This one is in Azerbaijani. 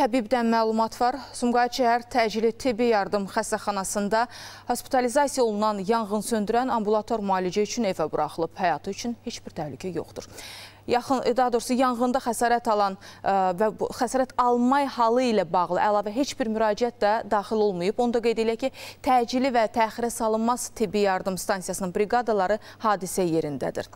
təbibdən məlumat var. Sumqayıt şəhər təcili tibbi yardım xəstəxanasında hospitalizasiya olunan yanğın söndürən ambulator müalicə üçün evə buraxılıb. Həyatı üçün heç bir təhlükə yoxdur. Yaxın, daha doğrusu yanğında xəsarət alan e, və xəsarət almay halı ilə bağlı əlavə heç bir müraciət də daxil olmayıb. Onu da qeyd eləyək ki, təcili və təxirə salınmaz tibbi yardım stansiyasının briqadaları hadisə yerindədir.